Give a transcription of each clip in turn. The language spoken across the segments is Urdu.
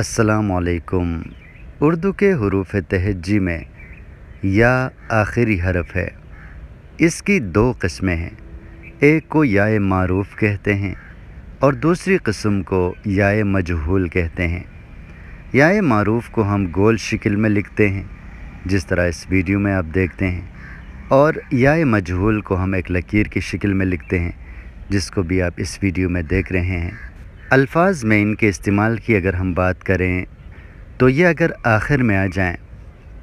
السلام علیکم اردو کے حروف تہجی میں یا آخری حرف ہے اس کی دو قسمیں ہیں ایک کو یا معروف کہتے ہیں اور دوسری قسم کو یا مجہول کہتے ہیں یا معروف کو ہم گول شکل میں لکھتے ہیں جس طرح اس ویڈیو میں آپ دیکھتے ہیں اور یا مجہول کو ہم ایک لکیر کی شکل میں لکھتے ہیں جس کو بھی آپ اس ویڈیو میں دیکھ رہے ہیں الفاظ میں ان کے استعمال کی اگر ہم بات کریں تو یہ اگر آخر میں آ جائیں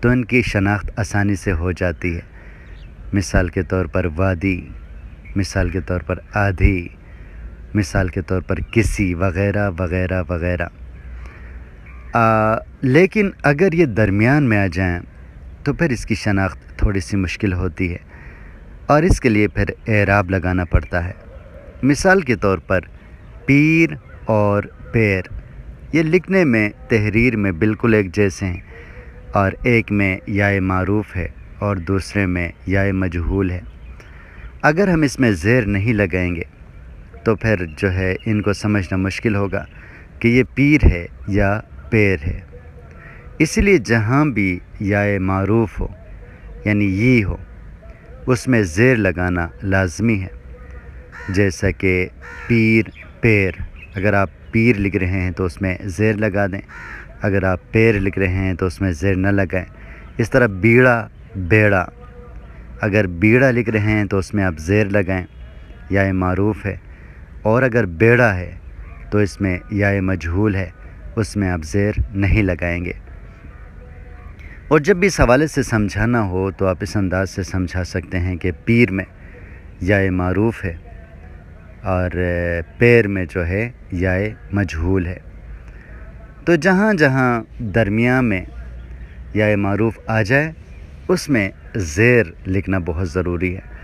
تو ان کی شناخت آسانی سے ہو جاتی ہے مثال کے طور پر وادی مثال کے طور پر آدھی مثال کے طور پر کسی وغیرہ وغیرہ وغیرہ آ, لیکن اگر یہ درمیان میں آ جائیں تو پھر اس کی شناخت تھوڑی سی مشکل ہوتی ہے اور اس کے لیے پھر اعراب لگانا پڑتا ہے مثال کے طور پر پیر اور پیر یہ لکھنے میں تحریر میں بالکل ایک جیسے ہیں اور ایک میں یا معروف ہے اور دوسرے میں یا مجہول ہے اگر ہم اس میں زیر نہیں لگائیں گے تو پھر جو ہے ان کو سمجھنا مشکل ہوگا کہ یہ پیر ہے یا پیر ہے اس لیے جہاں بھی یا معروف ہو یعنی یہ ہو اس میں زیر لگانا لازمی ہے جیسا کہ پیر پیر اگر آپ پیر لکھ رہے ہیں تو اس میں زیر لگا دیں اگر آپ پیر لکھ رہے ہیں تو اس میں زیر نہ لگائیں اس طرح بیڑا بیڑا اگر بیڑا لکھ رہے ہیں تو اس میں آپ زیر لگائیں یا یہ معروف ہے اور اگر بیڑا ہے تو اس میں یا یہ مجہول ہے اس میں آپ زیر نہیں لگائیں گے اور جب بھی سوالے سے سمجھانا ہو تو آپ اس انداز سے سمجھا سکتے ہیں کہ پیر میں یا یہ معروف ہے اور پیر میں جو ہے یا مجہول ہے تو جہاں جہاں درمیان میں یا معروف آ جائے اس میں زیر لکھنا بہت ضروری ہے